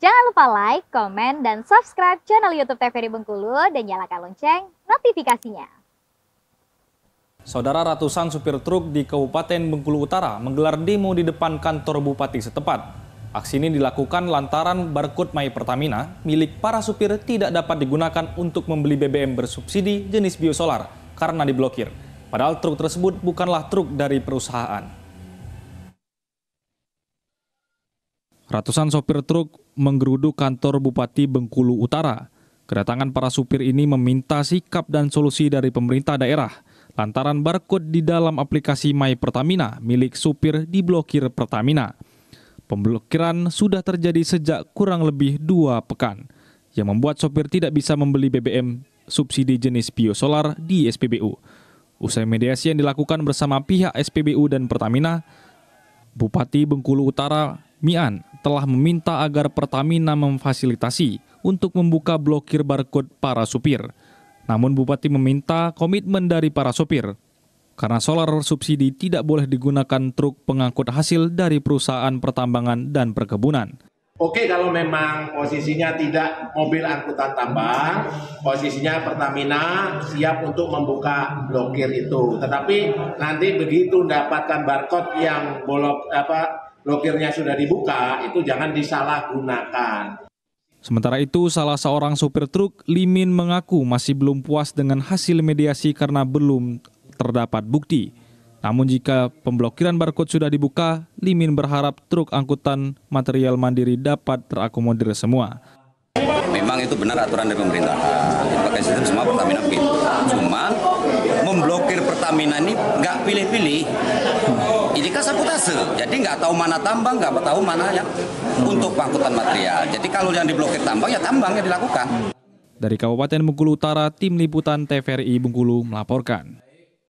Jangan lupa like, komen, dan subscribe channel YouTube TVRI Bengkulu dan nyalakan lonceng notifikasinya. Saudara ratusan supir truk di Kabupaten Bengkulu Utara menggelar demo di depan kantor bupati setepat. Aksi ini dilakukan lantaran barcode My Pertamina milik para supir tidak dapat digunakan untuk membeli BBM bersubsidi jenis biosolar karena diblokir. Padahal truk tersebut bukanlah truk dari perusahaan. Ratusan sopir truk menggeruduk kantor Bupati Bengkulu Utara. Kedatangan para supir ini meminta sikap dan solusi dari pemerintah daerah lantaran barcode di dalam aplikasi My Pertamina milik supir diblokir Pertamina. Pemblokiran sudah terjadi sejak kurang lebih dua pekan, yang membuat sopir tidak bisa membeli BBM subsidi jenis biosolar di SPBU. Usai mediasi yang dilakukan bersama pihak SPBU dan Pertamina, Bupati Bengkulu Utara Mian telah meminta agar Pertamina memfasilitasi untuk membuka blokir barcode para supir. Namun Bupati meminta komitmen dari para supir karena solar subsidi tidak boleh digunakan truk pengangkut hasil dari perusahaan pertambangan dan perkebunan. Oke, kalau memang posisinya tidak mobil angkutan tambang, posisinya Pertamina siap untuk membuka blokir itu. Tetapi nanti begitu mendapatkan barcode yang bolok apa blokirnya sudah dibuka, itu jangan disalahgunakan. Sementara itu, salah seorang supir truk, Limin mengaku masih belum puas dengan hasil mediasi karena belum terdapat bukti. Namun jika pemblokiran barcode sudah dibuka, Limin berharap truk angkutan material mandiri dapat terakomodir semua. Memang itu benar aturan dari pemerintah. pakai sistem semua Pertamina PIN. Cuma memblokir Pertamina ini nggak pilih-pilih ini kan sabotase. Jadi nggak tahu mana tambang, nggak tahu mana yang untuk pengangkutan material. Jadi kalau yang diblokir tambang ya tambang yang dilakukan. Dari Kabupaten Bengkulu Utara, Tim Liputan TVRI Bengkulu melaporkan.